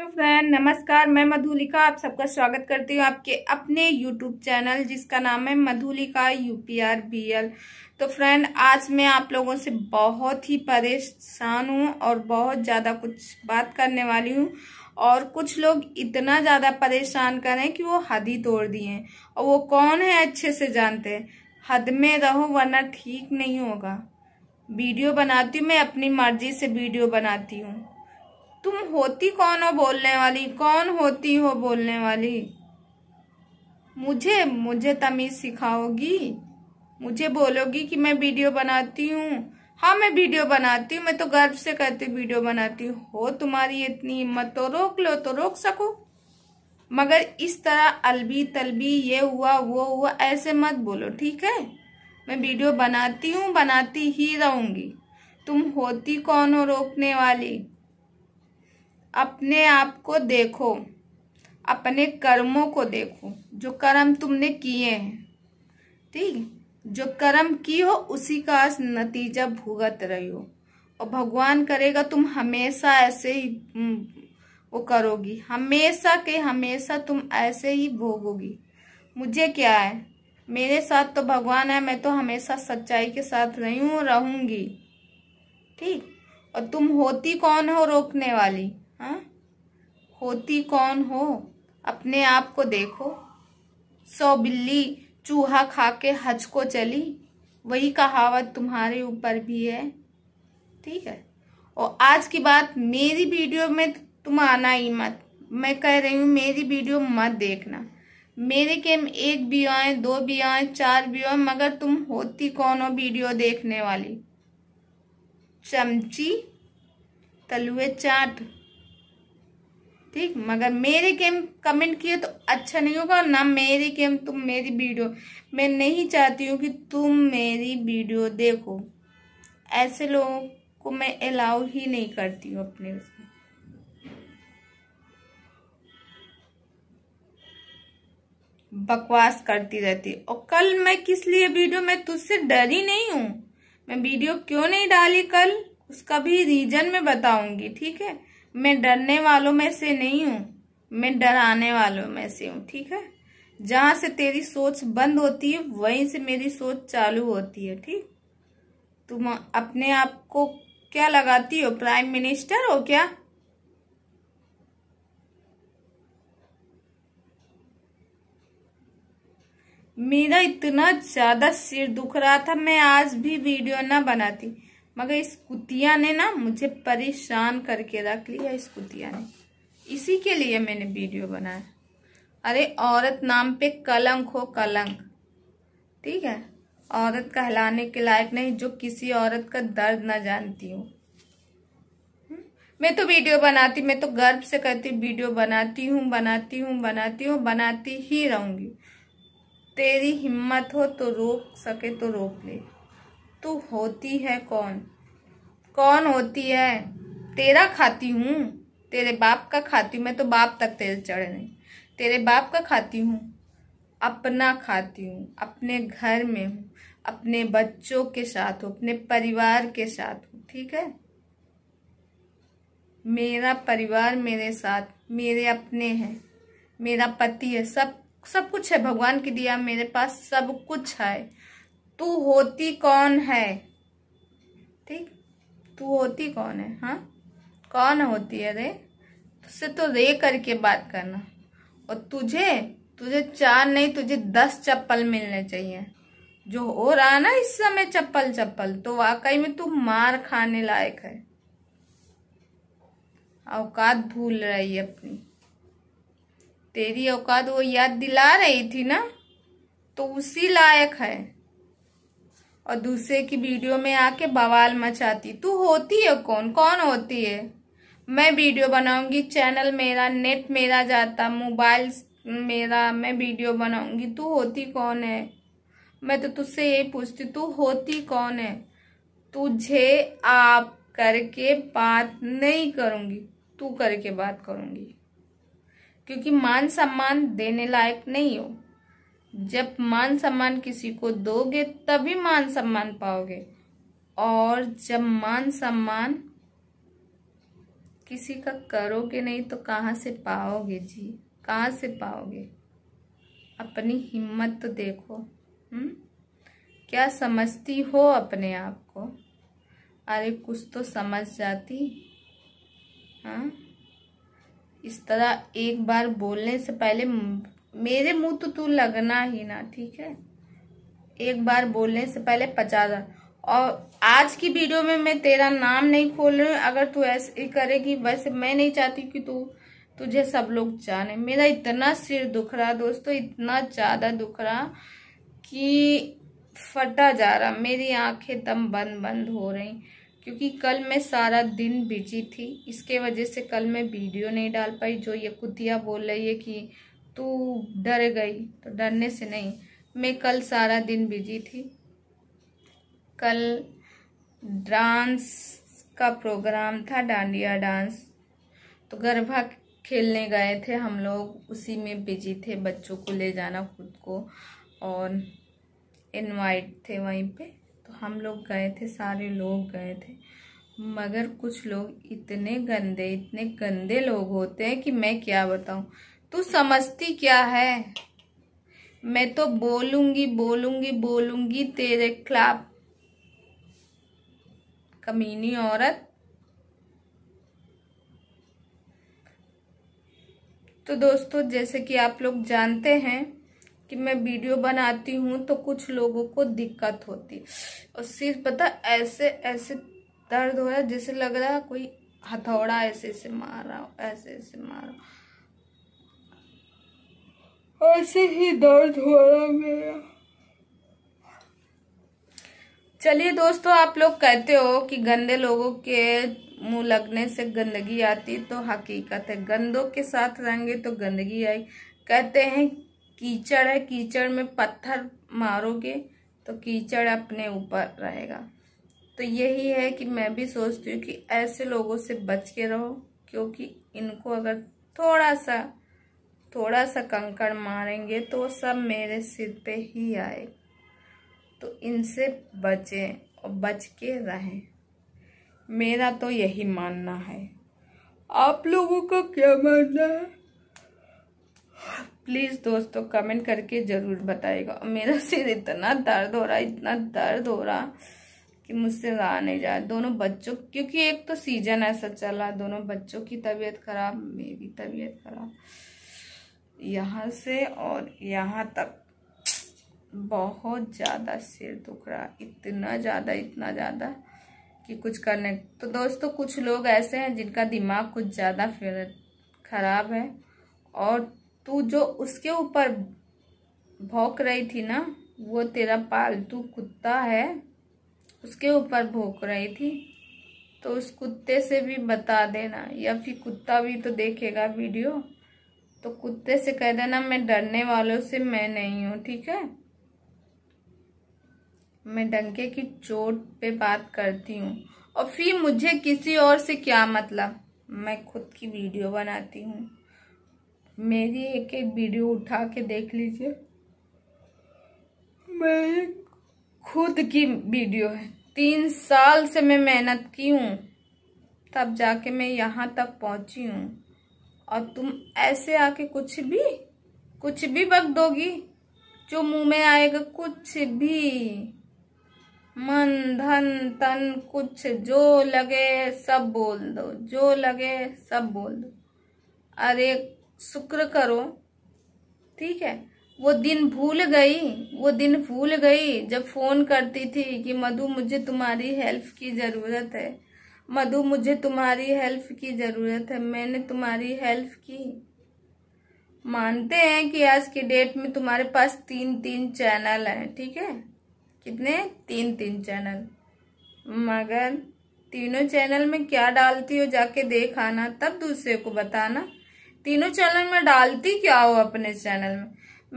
Hello friend नमस्कार मैं मधुलिका आप सबका स्वागत करती हूँ आपके अपने यूट्यूब चैनल जिसका नाम है मधुलिका बी एल तो फ्रेंड आज मैं आप लोगों से बहुत ही परेशान हूँ और बहुत ज़्यादा कुछ बात करने वाली हूँ और कुछ लोग इतना ज़्यादा परेशान करें कि वो हद ही तोड़ दिए और वो कौन है अच्छे से जानते हैं हद में रहो वरना ठीक नहीं होगा वीडियो बनाती हूँ मैं अपनी मर्जी से वीडियो बनाती हूँ तुम होती कौन हो बोलने वाली कौन होती हो बोलने वाली मुझे मुझे तमीज सिखाओगी मुझे बोलोगी कि मैं वीडियो बनाती हूँ हाँ मैं वीडियो बनाती हूँ मैं तो गर्व से कहती वीडियो बनाती हूँ हो तुम्हारी इतनी हिम्मत तो रोक लो तो रोक सको मगर इस तरह अलबी तलबी ये हुआ वो हुआ ऐसे मत बोलो ठीक है मैं वीडियो बनाती हूँ बनाती ही रहूंगी तुम होती कौन हो रोकने वाली अपने आप को देखो अपने कर्मों को देखो जो कर्म तुमने किए हैं ठीक जो कर्म की हो उसी का नतीजा भुगत रही हो और भगवान करेगा तुम हमेशा ऐसे ही हम्म, वो करोगी हमेशा के हमेशा तुम ऐसे ही भोगोगी मुझे क्या है मेरे साथ तो भगवान है मैं तो हमेशा सच्चाई के साथ रही हूँ रहूँगी ठीक और तुम होती कौन हो रोकने वाली हाँ होती कौन हो अपने आप को देखो सौ बिल्ली चूहा खा के हज को चली वही कहावत तुम्हारे ऊपर भी है ठीक है और आज की बात मेरी वीडियो में तुम आना ही मत मैं कह रही हूँ मेरी वीडियो मत देखना मेरे के एक भी आए दो भी आए चार भी आए मगर तुम होती कौन हो वीडियो देखने वाली चमची तलुए चाट ठीक मगर मेरे गेम कमेंट किए तो अच्छा नहीं होगा ना मेरे गेम तुम मेरी वीडियो मैं नहीं चाहती हूँ कि तुम मेरी वीडियो देखो ऐसे लोगों को मैं अलाउ ही नहीं करती हूँ अपने उसमें बकवास करती रहती और कल मैं किस लिए वीडियो मैं तुझसे डरी नहीं हूँ मैं वीडियो क्यों नहीं डाली कल उसका भी रीजन मैं बताऊंगी ठीक है मैं डरने वालों में से नहीं हूँ मैं डराने वालों में से हूँ ठीक है जहां से तेरी सोच बंद होती है वहीं से मेरी सोच चालू होती है ठीक तुम अपने आप को क्या लगाती हो प्राइम मिनिस्टर हो क्या मेरा इतना ज़्यादा सिर दुख रहा था मैं आज भी वीडियो ना बनाती मगर इस कुतिया ने ना मुझे परेशान करके रख लिया इस कुतिया ने इसी के लिए मैंने वीडियो बनाया अरे औरत नाम पे कलंक हो कलंक ठीक है औरत कहलाने के लायक नहीं जो किसी औरत का दर्द ना जानती हूँ हम्म? मैं तो वीडियो बनाती मैं तो गर्व से कहती वीडियो बनाती हूँ बनाती हूँ बनाती हूँ बनाती ही रहूँगी तेरी हिम्मत हो तो रोक सके तो रोक ले तू होती है कौन कौन होती है तेरा खाती हूँ तेरे बाप का खाती हूँ मैं तो बाप तक तेरे चढ़ नहीं तेरे बाप का खाती हूँ अपना खाती हूँ अपने घर में हूँ अपने बच्चों के साथ हूँ अपने परिवार के साथ हूँ ठीक है मेरा परिवार मेरे साथ मेरे अपने हैं मेरा पति है सब सब कुछ है भगवान की दिया मेरे पास सब कुछ है तू होती कौन है ठीक तू होती कौन है हाँ कौन होती है रे तुझसे तो रे करके बात करना और तुझे तुझे चार नहीं तुझे दस चप्पल मिलने चाहिए जो हो रहा ना इस समय चप्पल चप्पल तो वाकई में तू मार खाने लायक है औकात भूल रही है अपनी तेरी औकात वो याद दिला रही थी ना तो उसी लायक है और दूसरे की वीडियो में आके बवाल मचाती तू होती है कौन कौन होती है मैं वीडियो बनाऊंगी चैनल मेरा नेट मेरा जाता मोबाइल मेरा मैं वीडियो बनाऊंगी तू होती कौन है मैं तो तुझसे यही पूछती तू होती कौन है तुझे आप करके बात नहीं करूंगी तू करके बात करूंगी क्योंकि मान सम्मान देने लायक नहीं हो जब मान सम्मान किसी को दोगे तभी मान सम्मान पाओगे और जब मान सम्मान किसी का करोगे नहीं तो कहाँ से पाओगे जी कहाँ से पाओगे अपनी हिम्मत तो देखो हम्म क्या समझती हो अपने आप को अरे कुछ तो समझ जाती हाँ इस तरह एक बार बोलने से पहले मेरे मुंह तो तू लगना ही ना ठीक है एक बार बोलने से पहले पचास और आज की वीडियो में मैं तेरा नाम नहीं खोल रही हूँ अगर तू ऐसे करेगी वैसे मैं नहीं चाहती कि तू तुझे सब लोग जाने मेरा इतना सिर दुख रहा दोस्तों इतना ज़्यादा दुख रहा कि फटा जा रहा मेरी आंखें दम बंद बंद हो रही क्योंकि कल मैं सारा दिन बिजी थी इसके वजह से कल मैं वीडियो नहीं डाल पाई जो ये कुतिया बोल रही है कि तू डर गई तो डरने से नहीं मैं कल सारा दिन बिजी थी कल डांस का प्रोग्राम था डांडिया डांस तो गरबा खेलने गए थे हम लोग उसी में बिजी थे बच्चों को ले जाना खुद को और इनवाइट थे वहीं पे तो हम लोग गए थे सारे लोग गए थे मगर कुछ लोग इतने गंदे इतने गंदे लोग होते हैं कि मैं क्या बताऊं तू समझती क्या है मैं तो बोलूंगी बोलूंगी बोलूंगी तेरे खिलाफ कमीनी औरत तो दोस्तों जैसे कि आप लोग जानते हैं कि मैं वीडियो बनाती हूँ तो कुछ लोगों को दिक्कत होती और सिर्फ पता ऐसे ऐसे दर्द हो रहा है जैसे लग रहा है कोई हथौड़ा ऐसे ऐसे मार रहा हो ऐसे ऐसे मार रहा ऐसे ही दर्द हो रहा मेरा चलिए दोस्तों आप लोग कहते हो कि गंदे लोगों के मुंह लगने से गंदगी आती तो हकीकत है गंदों के साथ रहेंगे तो गंदगी आई कहते हैं कीचड़ है कीचड़ में पत्थर मारोगे तो कीचड़ अपने ऊपर रहेगा तो यही है कि मैं भी सोचती हूँ कि ऐसे लोगों से बच के रहो क्योंकि इनको अगर थोड़ा सा थोड़ा सा कंकड़ मारेंगे तो सब मेरे सिर पे ही आए तो इनसे बचें और बच के रहें मेरा तो यही मानना है आप लोगों का क्या मानना है प्लीज़ दोस्तों कमेंट करके ज़रूर बताएगा मेरा सिर इतना दर्द हो रहा है इतना दर्द हो रहा कि मुझसे रहा नहीं जाए दोनों बच्चों क्योंकि एक तो सीज़न ऐसा चला दोनों बच्चों की तबीयत ख़राब मेरी तबीयत ख़राब यहाँ से और यहाँ तक बहुत ज़्यादा सिर दुख रहा इतना ज़्यादा इतना ज़्यादा कि कुछ करने तो दोस्तों कुछ लोग ऐसे हैं जिनका दिमाग कुछ ज़्यादा फिर खराब है और तू जो उसके ऊपर भौंक रही थी ना वो तेरा पालतू कुत्ता है उसके ऊपर भौंक रही थी तो उस कुत्ते से भी बता देना या फिर कुत्ता भी तो देखेगा वीडियो तो कुत्ते से कह देना मैं डरने वालों से मैं नहीं हूँ ठीक है मैं डंके की चोट पे बात करती हूँ और फिर मुझे किसी और से क्या मतलब मैं खुद की वीडियो बनाती हूँ मेरी एक एक वीडियो उठा के देख लीजिए मैं खुद की वीडियो है तीन साल से मैं मेहनत की हूँ तब जाके मैं यहाँ तक पहुँची हूँ और तुम ऐसे आके कुछ भी कुछ भी बक दोगी जो मुंह में आएगा कुछ भी मन धन तन कुछ जो लगे सब बोल दो जो लगे सब बोल दो अरे शुक्र करो ठीक है वो दिन भूल गई वो दिन भूल गई जब फोन करती थी कि मधु मुझे तुम्हारी हेल्प की जरूरत है मधु मुझे तुम्हारी हेल्प की ज़रूरत है मैंने तुम्हारी हेल्प की मानते हैं कि आज के डेट में तुम्हारे पास तीन तीन चैनल हैं ठीक है कितने तीन तीन चैनल मगर तीनों चैनल में क्या डालती हो जाके देख आना तब दूसरे को बताना तीनों चैनल में डालती क्या हो अपने चैनल में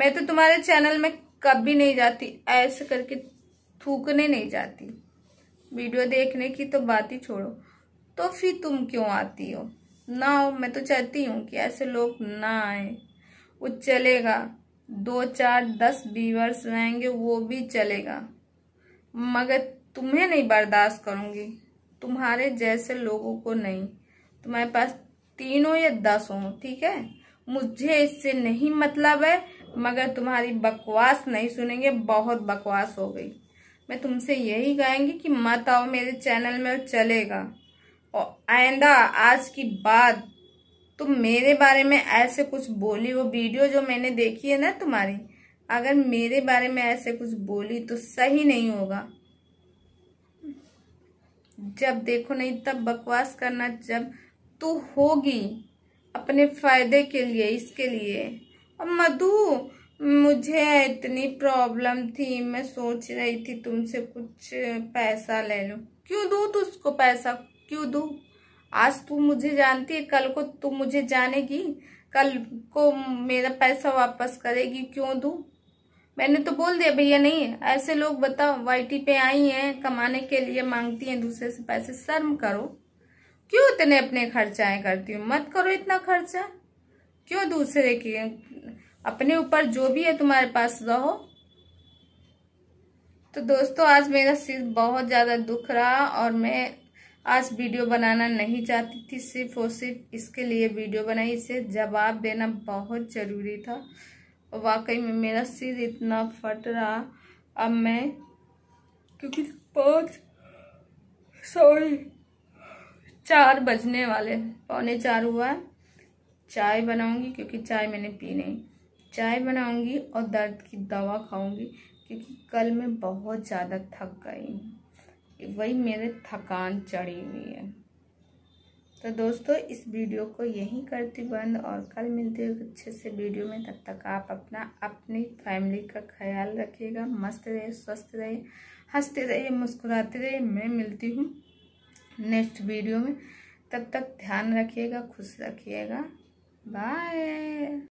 मैं तो तुम्हारे चैनल में कभी नहीं जाती ऐसे करके थूकने नहीं जाती वीडियो देखने की तो बात ही छोड़ो तो फिर तुम क्यों आती हो ना हो मैं तो चाहती हूँ कि ऐसे लोग ना आए वो चलेगा दो चार दस बीवर्स रहेंगे वो भी चलेगा मगर तुम्हें नहीं बर्दाश्त करूँगी तुम्हारे जैसे लोगों को नहीं तुम्हारे पास तीनों या दस हों ठीक है मुझे इससे नहीं मतलब है मगर तुम्हारी बकवास नहीं सुनेंगे बहुत बकवास हो गई मैं तुमसे यही कहेंगी कि मत आओ मेरे चैनल में और चलेगा और आइंदा आज की बात तुम मेरे बारे में ऐसे कुछ बोली वो वीडियो जो मैंने देखी है ना तुम्हारी अगर मेरे बारे में ऐसे कुछ बोली तो सही नहीं होगा जब देखो नहीं तब बकवास करना जब तू तो होगी अपने फायदे के लिए इसके लिए और मधु मुझे इतनी प्रॉब्लम थी मैं सोच रही थी तुमसे कुछ पैसा ले लूं क्यों दूँ तुझको पैसा क्यों दूँ आज तू मुझे जानती है कल को तू मुझे जानेगी कल को मेरा पैसा वापस करेगी क्यों दूँ मैंने तो बोल दिया भैया नहीं ऐसे लोग बताओ वाईटी पे आई हैं कमाने के लिए मांगती हैं दूसरे से पैसे शर्म करो क्यों इतने अपने खर्चाएं करती हूँ मत करो इतना खर्चा क्यों दूसरे की अपने ऊपर जो भी है तुम्हारे पास रहो तो दोस्तों आज मेरा सिर बहुत ज़्यादा दुख रहा और मैं आज वीडियो बनाना नहीं चाहती थी सिर्फ और सिर्फ इसके लिए वीडियो बनाई इसे जवाब देना बहुत ज़रूरी था वाकई में मेरा सिर इतना फट रहा अब मैं क्योंकि पाँच सॉरी चार बजने वाले पौने चार हुआ है चाय बनाऊंगी क्योंकि चाय मैंने पी नहीं चाय बनाऊंगी और दर्द की दवा खाऊंगी क्योंकि कल मैं बहुत ज़्यादा थक गई हूँ वही मेरे थकान चढ़ी हुई है तो दोस्तों इस वीडियो को यहीं करती बंद और कल मिलते हो अच्छे से वीडियो में तब तक आप अपना अपनी फैमिली का ख्याल रखिएगा मस्त रहे स्वस्थ रहे हंसते रहे मुस्कुराते रहे मैं मिलती हूँ नेक्स्ट वीडियो में तब तक ध्यान रखिएगा खुश रखिएगा बाय